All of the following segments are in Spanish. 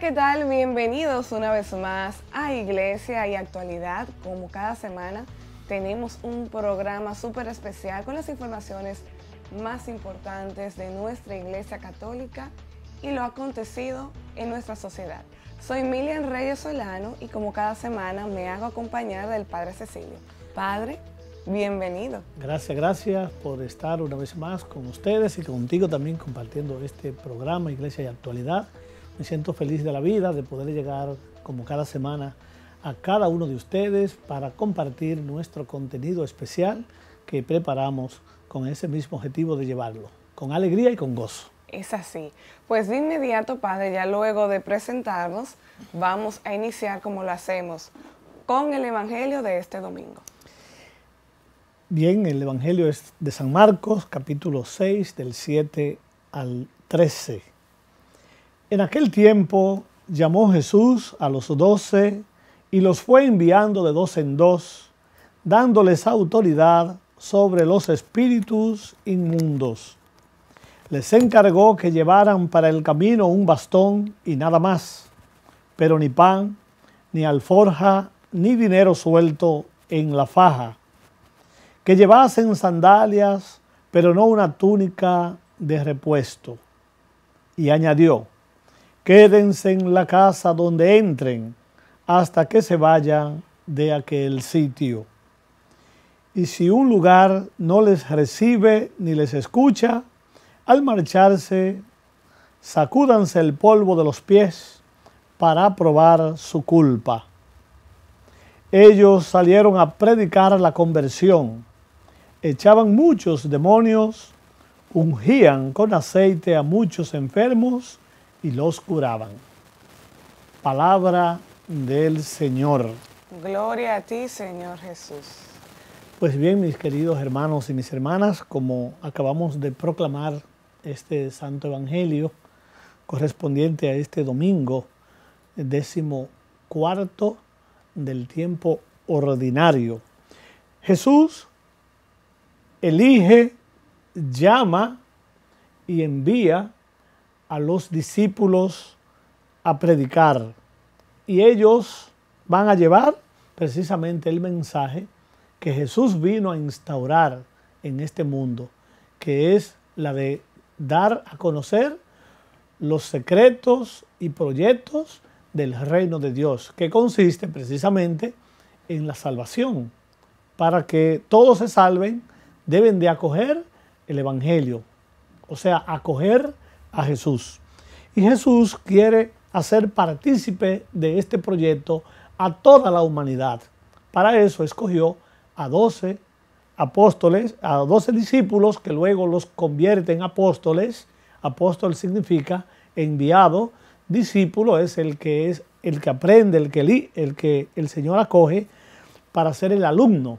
¿qué tal? Bienvenidos una vez más a Iglesia y Actualidad. Como cada semana, tenemos un programa súper especial con las informaciones más importantes de nuestra Iglesia Católica y lo acontecido en nuestra sociedad. Soy Milian Reyes Solano y como cada semana me hago acompañar del Padre Cecilio. Padre, bienvenido. Gracias, gracias por estar una vez más con ustedes y contigo también compartiendo este programa Iglesia y Actualidad me siento feliz de la vida, de poder llegar como cada semana a cada uno de ustedes para compartir nuestro contenido especial que preparamos con ese mismo objetivo de llevarlo, con alegría y con gozo. Es así. Pues de inmediato, Padre, ya luego de presentarnos, vamos a iniciar como lo hacemos con el Evangelio de este domingo. Bien, el Evangelio es de San Marcos, capítulo 6, del 7 al 13. En aquel tiempo llamó Jesús a los doce y los fue enviando de dos en dos, dándoles autoridad sobre los espíritus inmundos. Les encargó que llevaran para el camino un bastón y nada más, pero ni pan, ni alforja, ni dinero suelto en la faja. Que llevasen sandalias, pero no una túnica de repuesto. Y añadió, quédense en la casa donde entren hasta que se vayan de aquel sitio. Y si un lugar no les recibe ni les escucha, al marcharse, sacúdanse el polvo de los pies para probar su culpa. Ellos salieron a predicar la conversión, echaban muchos demonios, ungían con aceite a muchos enfermos, y los curaban. Palabra del Señor. Gloria a ti, Señor Jesús. Pues bien, mis queridos hermanos y mis hermanas, como acabamos de proclamar este Santo Evangelio correspondiente a este domingo, décimo cuarto del tiempo ordinario, Jesús elige, llama y envía a los discípulos a predicar. Y ellos van a llevar precisamente el mensaje que Jesús vino a instaurar en este mundo, que es la de dar a conocer los secretos y proyectos del reino de Dios, que consiste precisamente en la salvación. Para que todos se salven, deben de acoger el Evangelio, o sea, acoger a Jesús. Y Jesús quiere hacer partícipe de este proyecto a toda la humanidad. Para eso escogió a 12 apóstoles, a 12 discípulos que luego los convierte en apóstoles. Apóstol significa enviado, discípulo es el que es el que aprende, el que, el que el Señor acoge para ser el alumno,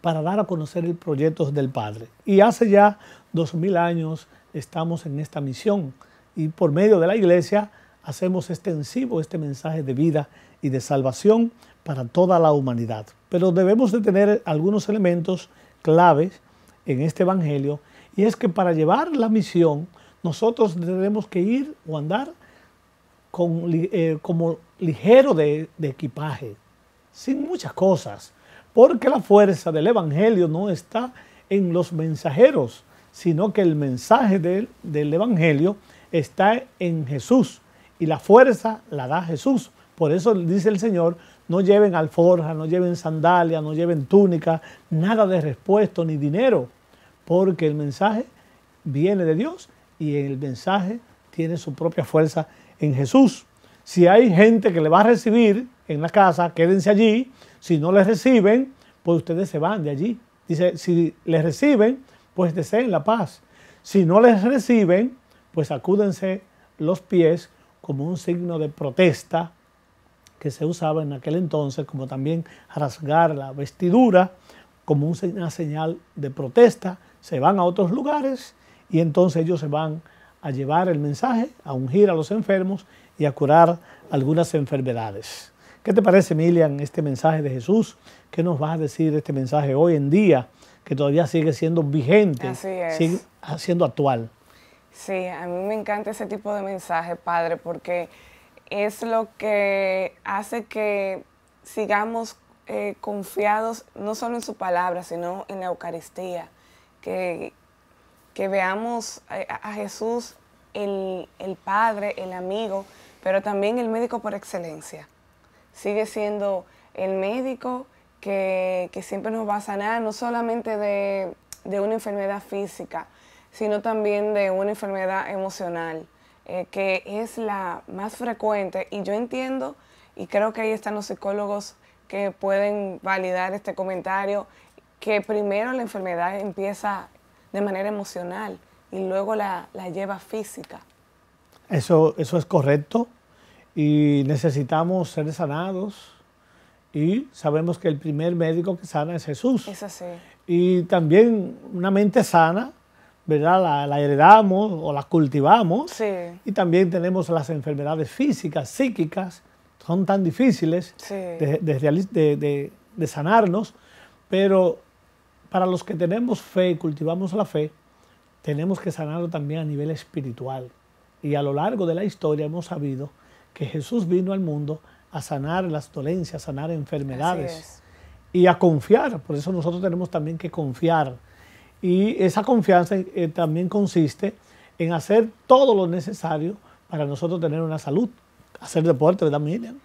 para dar a conocer el proyecto del Padre. Y hace ya dos mil años estamos en esta misión y por medio de la iglesia hacemos extensivo este, este mensaje de vida y de salvación para toda la humanidad. Pero debemos de tener algunos elementos claves en este Evangelio y es que para llevar la misión nosotros tenemos que ir o andar eh, como ligero de equipaje, sin muchas cosas, porque la fuerza del Evangelio no está en los mensajeros, sino que el mensaje del, Evangelio está en Jesús y la fuerza la da Jesús. Por eso dice el Señor, no lleven alforja, no lleven sandalias, no lleven túnica, nada de respuesto ni dinero, porque el mensaje viene de Dios y el mensaje tiene su propia fuerza en Jesús. Si hay gente que le va a recibir en la casa, quédense allí. Si no les reciben, pues ustedes se van de allí. Dice, si les reciben, pues deseen la paz. Si no les reciben, pues acúdense los pies como un signo de protesta que se usaba en aquel entonces, como también rasgar la vestidura como una señal de protesta. Se van a otros lugares y entonces ellos se van a llevar el mensaje, a ungir a los enfermos y a curar algunas enfermedades. ¿Qué te parece, Emilian, este mensaje de Jesús? ¿Qué nos va a decir este mensaje hoy en día que todavía sigue siendo vigente, sigue siendo actual. Sí, a mí me encanta ese tipo de mensaje, padre, porque es lo que hace que sigamos eh, confiados no solo en su palabra, sino en la Eucaristía, que, que veamos eh, a, Jesús el, el, Padre, el amigo, pero también el médico por excelencia. Sigue siendo el médico, que, siempre nos va a sanar, no solamente de, una enfermedad física, sino también de una enfermedad emocional, eh, que es la más frecuente. Y yo entiendo, y creo que ahí están los psicólogos que pueden validar este comentario, que primero la enfermedad empieza de manera emocional y luego la, lleva física. Eso, eso es correcto y necesitamos ser sanados y sabemos que el primer médico que sana es Jesús. Y también una mente sana, ¿verdad? La, heredamos o la cultivamos. Y también tenemos las enfermedades físicas, psíquicas, son tan difíciles de, de sanarnos, pero para los que tenemos fe y cultivamos la fe, tenemos que sanarlo también a nivel espiritual. Y a lo largo de la historia hemos sabido que Jesús vino al mundo a sanar las dolencias, a sanar enfermedades y a confiar. Por eso nosotros tenemos también que confiar. Y esa confianza eh, también consiste en hacer todo lo necesario para nosotros tener una salud, hacer deporte, ¿verdad, Miriam?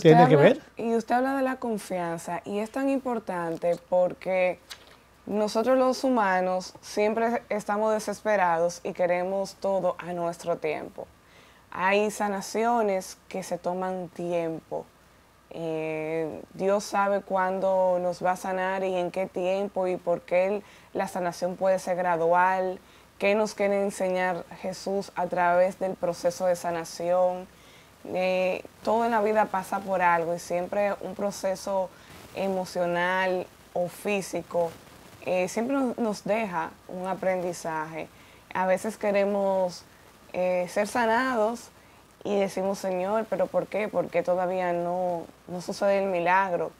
Tiene que ver. Y usted habla de la confianza y es tan importante porque nosotros los humanos siempre estamos desesperados y queremos todo a nuestro tiempo hay sanaciones que se toman tiempo. Eh, Dios sabe cuándo nos va a sanar y en qué tiempo y por qué la sanación puede ser gradual, qué nos quiere enseñar Jesús a través del proceso de sanación. Eh, todo en la vida pasa por algo y siempre un proceso emocional o físico eh, siempre nos deja un aprendizaje. A veces queremos eh, ser sanados y decimos, Señor, pero ¿por qué? Porque todavía no, no sucede el milagro.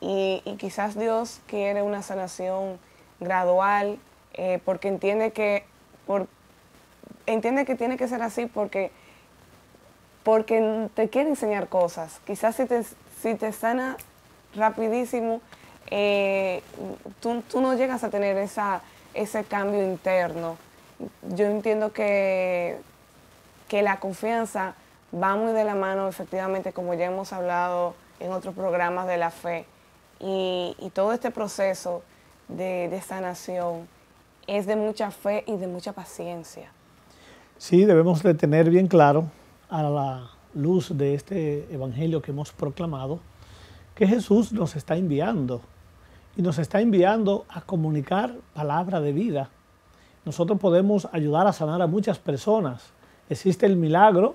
Y, quizás Dios quiere una sanación gradual eh, porque entiende que, por, entiende que tiene que ser así porque, porque te quiere enseñar cosas. Quizás si te, si te sana rapidísimo, eh, tú, no llegas a tener esa, ese cambio interno. Yo entiendo que que la confianza va muy de la mano, efectivamente, como ya hemos hablado en otros programas de la fe. Y, todo este proceso de, de sanación es de mucha fe y de mucha paciencia. Sí, debemos de tener bien claro a la luz de este evangelio que hemos proclamado, que Jesús nos está enviando y nos está enviando a comunicar palabra de vida. Nosotros podemos ayudar a sanar a muchas personas, existe el milagro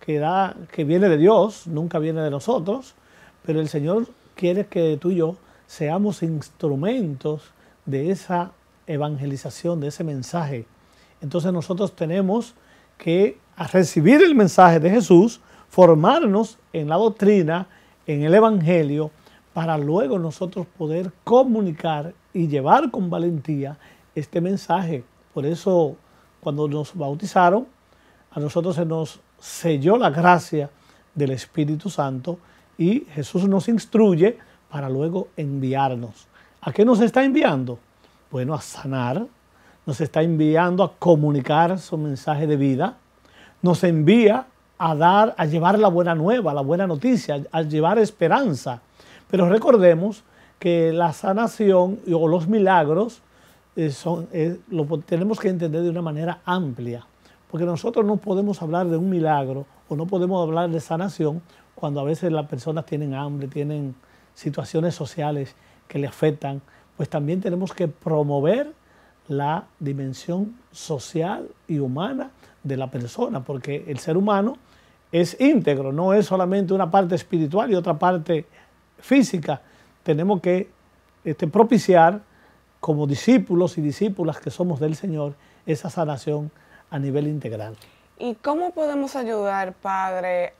que, da, que viene de Dios, nunca viene de nosotros, pero el Señor quiere que tú y yo seamos instrumentos de esa evangelización, de ese mensaje. Entonces nosotros tenemos que recibir el mensaje de Jesús, formarnos en la doctrina, en el Evangelio, para luego nosotros poder comunicar y llevar con valentía este mensaje. Por eso cuando nos bautizaron, a nosotros se nos selló la gracia del Espíritu Santo y Jesús nos instruye para luego enviarnos. ¿A qué nos está enviando? Bueno, a sanar, nos está enviando a comunicar su mensaje de vida, nos envía a dar, a llevar la buena nueva, la buena noticia, a llevar esperanza. Pero recordemos que la sanación o los milagros eh, son, eh, lo tenemos que entender de una manera amplia. Porque nosotros no podemos hablar de un milagro o no podemos hablar de sanación cuando a veces las personas tienen hambre, tienen situaciones sociales que le afectan, pues también tenemos que promover la dimensión social y humana de la persona, porque el ser humano es íntegro, no es solamente una parte espiritual y otra parte física. Tenemos que este, propiciar como discípulos y discípulas que somos del Señor esa sanación a nivel integral. ¿Y cómo podemos ayudar, Padre,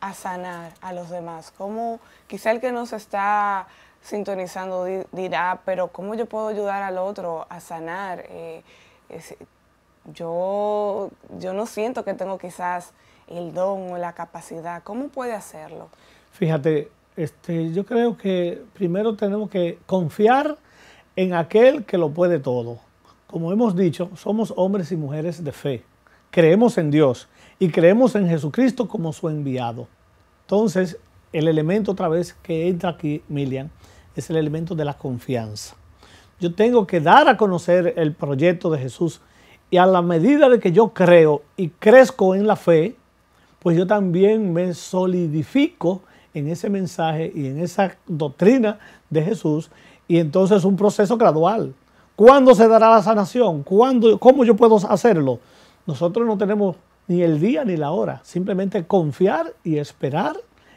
a sanar a los demás? ¿Cómo quizá el que nos está sintonizando dirá, pero ¿cómo yo puedo ayudar al otro a sanar? Eh, yo, yo no siento que tengo quizás el don o la capacidad. ¿Cómo puede hacerlo? Fíjate, este, yo creo que primero tenemos que confiar en aquel que lo puede todo como hemos dicho, somos hombres y mujeres de fe. Creemos en Dios y creemos en Jesucristo como su enviado. Entonces, el elemento otra vez que entra aquí, Milian, es el elemento de la confianza. Yo tengo que dar a conocer el proyecto de Jesús y a la medida de que yo creo y crezco en la fe, pues yo también me solidifico en ese mensaje y en esa doctrina de Jesús y entonces un proceso gradual. ¿Cuándo se dará la sanación? ¿Cuándo, ¿Cómo yo puedo hacerlo? Nosotros no tenemos ni el día ni la hora, simplemente confiar y esperar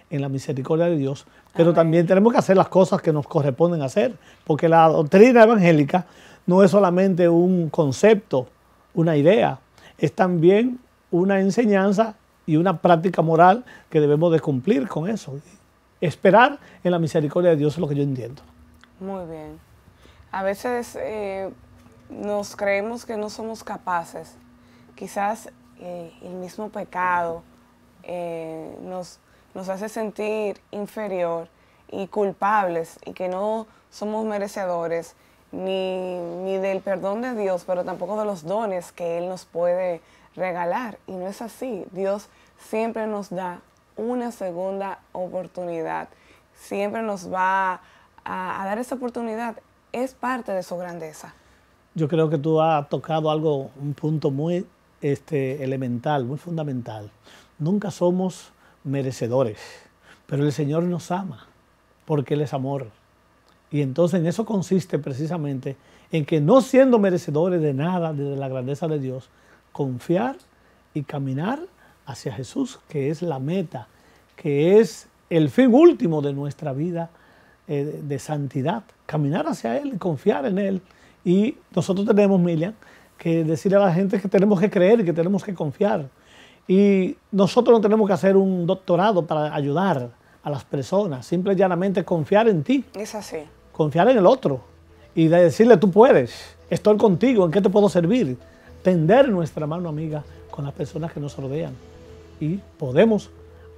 en la misericordia de Dios, pero también tenemos que hacer las cosas que nos corresponden hacer, porque la doctrina evangélica no es solamente un concepto, una idea, es también una enseñanza y una práctica moral que debemos de cumplir con eso. Esperar en la misericordia de Dios es lo que yo entiendo. Muy bien. A veces eh, nos creemos que no somos capaces. Quizás eh, el mismo pecado eh, nos, hace sentir inferior y culpables y que no somos merecedores ni, del perdón de Dios, pero tampoco de los dones que Él nos puede regalar. Y no es así. Dios siempre nos da una segunda oportunidad. Siempre nos va a, a dar esa oportunidad es parte de su grandeza. Yo creo que tú has tocado algo, un punto muy este, elemental, muy fundamental. Nunca somos merecedores, pero el Señor nos ama porque Él es amor. Y entonces en eso consiste precisamente en que no siendo merecedores de nada, de la grandeza de Dios, confiar y caminar hacia Jesús, que es la meta, que es el fin último de nuestra vida eh, de santidad, caminar hacia Él, confiar en Él. Y nosotros tenemos, Milian, que decirle a la gente que tenemos que creer, que tenemos que confiar. Y nosotros no tenemos que hacer un doctorado para ayudar a las personas, simple y llanamente confiar en ti. Es así. Confiar en el otro y decirle tú puedes, estoy contigo, ¿en qué te puedo servir? Tender nuestra mano amiga con las personas que nos rodean y podemos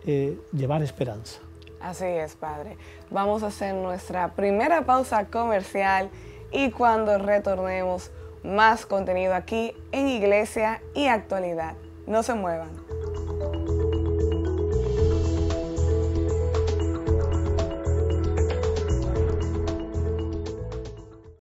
eh, llevar esperanza. Así es, Padre. Vamos a hacer nuestra primera pausa comercial y cuando retornemos, más contenido aquí en Iglesia y Actualidad. No se muevan.